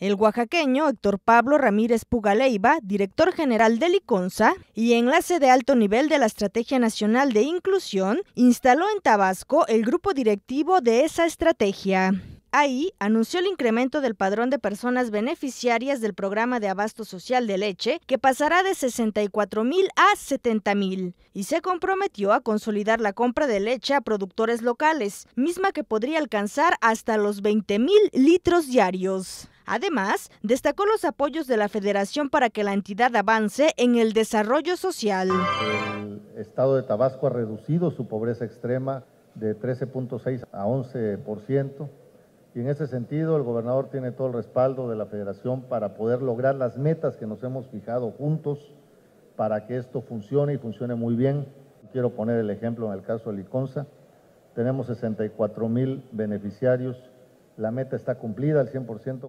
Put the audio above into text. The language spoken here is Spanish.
El oaxaqueño Héctor Pablo Ramírez Pugaleiva, director general de Liconza y enlace de alto nivel de la Estrategia Nacional de Inclusión, instaló en Tabasco el grupo directivo de esa estrategia. Ahí anunció el incremento del padrón de personas beneficiarias del programa de abasto social de leche, que pasará de 64 mil a 70 mil, y se comprometió a consolidar la compra de leche a productores locales, misma que podría alcanzar hasta los 20 mil litros diarios. Además, destacó los apoyos de la Federación para que la entidad avance en el desarrollo social. El Estado de Tabasco ha reducido su pobreza extrema de 13.6 a 11%. Y en ese sentido, el gobernador tiene todo el respaldo de la federación para poder lograr las metas que nos hemos fijado juntos para que esto funcione y funcione muy bien. Quiero poner el ejemplo en el caso de Liconza. Tenemos 64 mil beneficiarios. La meta está cumplida al 100%.